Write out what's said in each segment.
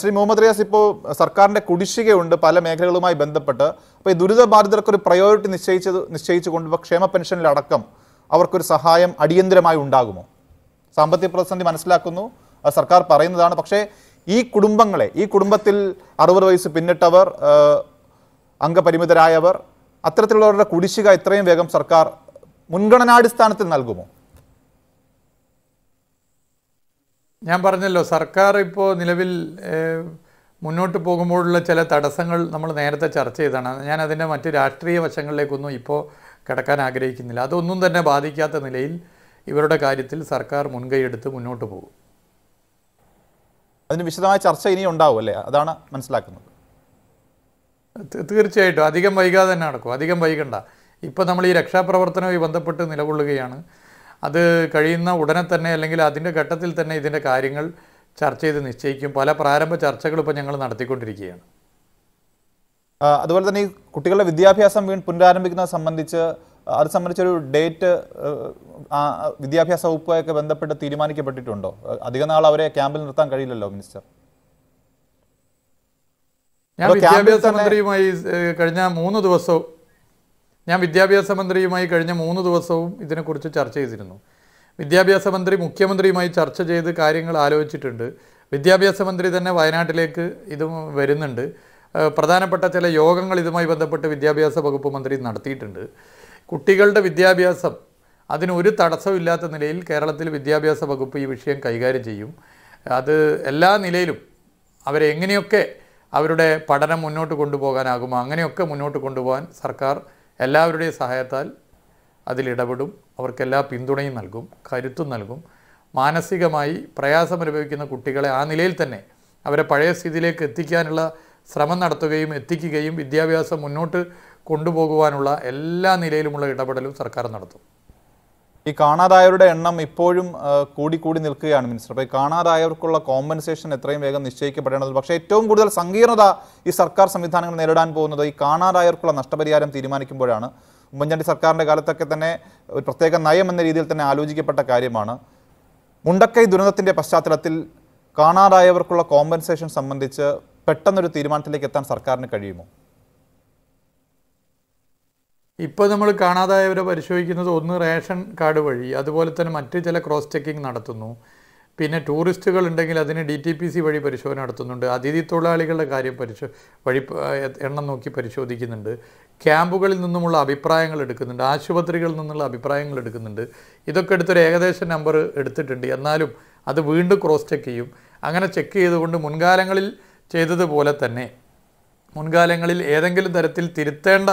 ശ്രീ മുഹമ്മദ് റിയാസ് ഇപ്പോൾ സർക്കാരിൻ്റെ കുടിശ്ശികയുണ്ട് പല മേഖലകളുമായി ബന്ധപ്പെട്ട് അപ്പോൾ ഈ ദുരിതബാധിതർക്ക് ഒരു പ്രയോറിറ്റി നിശ്ചയിച്ചത് നിശ്ചയിച്ചുകൊണ്ട് ഇപ്പോൾ ക്ഷേമ പെൻഷനിലടക്കം അവർക്കൊരു സഹായം അടിയന്തരമായി ഉണ്ടാകുമോ സാമ്പത്തിക പ്രതിസന്ധി മനസ്സിലാക്കുന്നു സർക്കാർ പറയുന്നതാണ് പക്ഷേ ഈ കുടുംബങ്ങളെ ഈ കുടുംബത്തിൽ അറുപത് വയസ്സ് പിന്നിട്ടവർ അംഗപരിമിതരായവർ അത്തരത്തിലുള്ളവരുടെ കുടിശ്ശിക ഇത്രയും വേഗം സർക്കാർ മുൻഗണനാടിസ്ഥാനത്തിൽ നൽകുമോ ഞാൻ പറഞ്ഞല്ലോ സർക്കാർ ഇപ്പോൾ നിലവിൽ മുന്നോട്ട് പോകുമ്പോഴുള്ള ചില തടസ്സങ്ങൾ നമ്മൾ നേരത്തെ ചർച്ച ചെയ്തതാണ് ഞാൻ അതിൻ്റെ മറ്റ് രാഷ്ട്രീയ വശങ്ങളിലേക്കൊന്നും ഇപ്പോൾ കിടക്കാൻ ആഗ്രഹിക്കുന്നില്ല അതൊന്നും തന്നെ ബാധിക്കാത്ത നിലയിൽ ഇവരുടെ കാര്യത്തിൽ സർക്കാർ മുൻകൈയെടുത്ത് മുന്നോട്ട് പോകും അതിന് വിശദമായ ചർച്ച ഇനി ഉണ്ടാവും അല്ലേ അതാണ് മനസ്സിലാക്കുന്നത് തീർച്ചയായിട്ടും അധികം വൈകാതെ തന്നെ നടക്കും അധികം വൈകണ്ട ഇപ്പോൾ നമ്മൾ ഈ രക്ഷാപ്രവർത്തനവുമായി ബന്ധപ്പെട്ട് നിലകൊള്ളുകയാണ് അത് കഴിയുന്ന ഉടനെ തന്നെ അല്ലെങ്കിൽ അതിൻ്റെ ഘട്ടത്തിൽ തന്നെ ഇതിൻ്റെ കാര്യങ്ങൾ ചർച്ച ചെയ്ത് നിശ്ചയിക്കും പല പ്രാരംഭ ചർച്ചകളും ഇപ്പോൾ ഞങ്ങൾ നടത്തിക്കൊണ്ടിരിക്കുകയാണ് അതുപോലെ തന്നെ ഈ കുട്ടികളുടെ വിദ്യാഭ്യാസം വീണ്ടും പുനരാരംഭിക്കുന്നത് സംബന്ധിച്ച് അത് സംബന്ധിച്ചൊരു ഡേറ്റ് വിദ്യാഭ്യാസ വകുപ്പുമായൊക്കെ ബന്ധപ്പെട്ട് തീരുമാനിക്കപ്പെട്ടിട്ടുണ്ടോ അധിക നാൾ അവരെ ക്യാമ്പിൽ നിർത്താൻ കഴിയില്ലല്ലോ മിനിസ്റ്റർ ഞാൻ വിദ്യാഭ്യാസ മന്ത്രിയുമായി കഴിഞ്ഞ മൂന്ന് ദിവസവും ഞാൻ വിദ്യാഭ്യാസ മന്ത്രിയുമായി കഴിഞ്ഞ മൂന്ന് ദിവസവും ഇതിനെക്കുറിച്ച് ചർച്ച ചെയ്തിരുന്നു വിദ്യാഭ്യാസ മന്ത്രി മുഖ്യമന്ത്രിയുമായി ചർച്ച ചെയ്ത് കാര്യങ്ങൾ ആലോചിച്ചിട്ടുണ്ട് വിദ്യാഭ്യാസ മന്ത്രി തന്നെ വയനാട്ടിലേക്ക് ഇത് വരുന്നുണ്ട് പ്രധാനപ്പെട്ട ചില യോഗങ്ങൾ ഇതുമായി ബന്ധപ്പെട്ട് വിദ്യാഭ്യാസ വകുപ്പ് മന്ത്രി നടത്തിയിട്ടുണ്ട് കുട്ടികളുടെ വിദ്യാഭ്യാസം അതിനൊരു തടസ്സമില്ലാത്ത നിലയിൽ കേരളത്തിൽ വിദ്യാഭ്യാസ വകുപ്പ് ഈ വിഷയം കൈകാര്യം ചെയ്യും അത് എല്ലാ നിലയിലും അവരെ എങ്ങനെയൊക്കെ അവരുടെ പഠനം മുന്നോട്ട് കൊണ്ടുപോകാനാകുമോ അങ്ങനെയൊക്കെ മുന്നോട്ട് കൊണ്ടുപോകാൻ സർക്കാർ എല്ലാവരുടെയും സഹായത്താൽ അതിലിടപെടും അവർക്കെല്ലാ പിന്തുണയും നൽകും കരുത്തും നൽകും മാനസികമായി പ്രയാസം അനുഭവിക്കുന്ന കുട്ടികളെ ആ നിലയിൽ തന്നെ അവരെ പഴയ സ്ഥിതിയിലേക്ക് എത്തിക്കാനുള്ള ശ്രമം നടത്തുകയും എത്തിക്കുകയും വിദ്യാഭ്യാസം മുന്നോട്ട് കൊണ്ടുപോകുവാനുള്ള എല്ലാ നിലയിലുമുള്ള ഇടപെടലും സർക്കാർ നടത്തും ഈ കാണാതായവരുടെ എണ്ണം ഇപ്പോഴും കൂടിക്കൂടി നിൽക്കുകയാണ് മിനിസ്റ്റർ അപ്പോൾ ഈ കാണാതായവർക്കുള്ള കോമ്പൻസേഷൻ എത്രയും വേഗം നിശ്ചയിക്കപ്പെടേണ്ടത് പക്ഷേ ഏറ്റവും കൂടുതൽ സങ്കീർണത ഈ സർക്കാർ സംവിധാനങ്ങൾ നേരിടാൻ പോകുന്നത് ഈ കാണാതായവർക്കുള്ള നഷ്ടപരിഹാരം തീരുമാനിക്കുമ്പോഴാണ് ഉമ്മൻചാണ്ടി സർക്കാരിൻ്റെ കാലത്തൊക്കെ തന്നെ ഒരു പ്രത്യേക നയം എന്ന രീതിയിൽ തന്നെ ആലോചിക്കപ്പെട്ട കാര്യമാണ് മുണ്ടക്കൈ ദുരന്തത്തിൻ്റെ പശ്ചാത്തലത്തിൽ കാണാതായവർക്കുള്ള കോമ്പൻസേഷൻ സംബന്ധിച്ച് പെട്ടെന്നൊരു തീരുമാനത്തിലേക്ക് എത്താൻ സർക്കാരിന് കഴിയുമോ ഇപ്പോൾ നമ്മൾ കാണാതായവരെ പരിശോധിക്കുന്നത് ഒന്ന് റേഷൻ കാർഡ് വഴി അതുപോലെ തന്നെ മറ്റ് ചില ക്രോസ് ചെക്കിംഗ് നടത്തുന്നു പിന്നെ ടൂറിസ്റ്റുകൾ ഉണ്ടെങ്കിൽ അതിന് ഡി ടി പി സി വഴി പരിശോധന നടത്തുന്നുണ്ട് അതിഥി തൊഴിലാളികളുടെ കാര്യം പരിശോ വഴി എണ്ണം നോക്കി പരിശോധിക്കുന്നുണ്ട് ക്യാമ്പുകളിൽ നിന്നുമുള്ള അഭിപ്രായങ്ങൾ എടുക്കുന്നുണ്ട് ആശുപത്രികളിൽ നിന്നുള്ള അഭിപ്രായങ്ങൾ എടുക്കുന്നുണ്ട് ഇതൊക്കെ എടുത്തൊരു ഏകദേശ നമ്പർ എടുത്തിട്ടുണ്ട് എന്നാലും അത് വീണ്ടും ക്രോസ് ചെക്ക് ചെയ്യും അങ്ങനെ ചെക്ക് ചെയ്തുകൊണ്ട് മുൻകാലങ്ങളിൽ ചെയ്തതുപോലെ തന്നെ മുൻകാലങ്ങളിൽ ഏതെങ്കിലും തരത്തിൽ തിരുത്തേണ്ട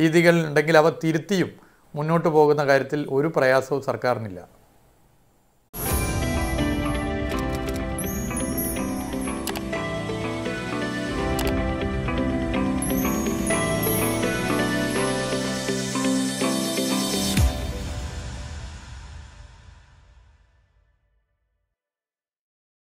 രീതികൾ ഉണ്ടെങ്കിൽ അവ തിരുത്തിയും മുന്നോട്ട് പോകുന്ന കാര്യത്തിൽ ഒരു പ്രയാസവും സർക്കാരിനില്ല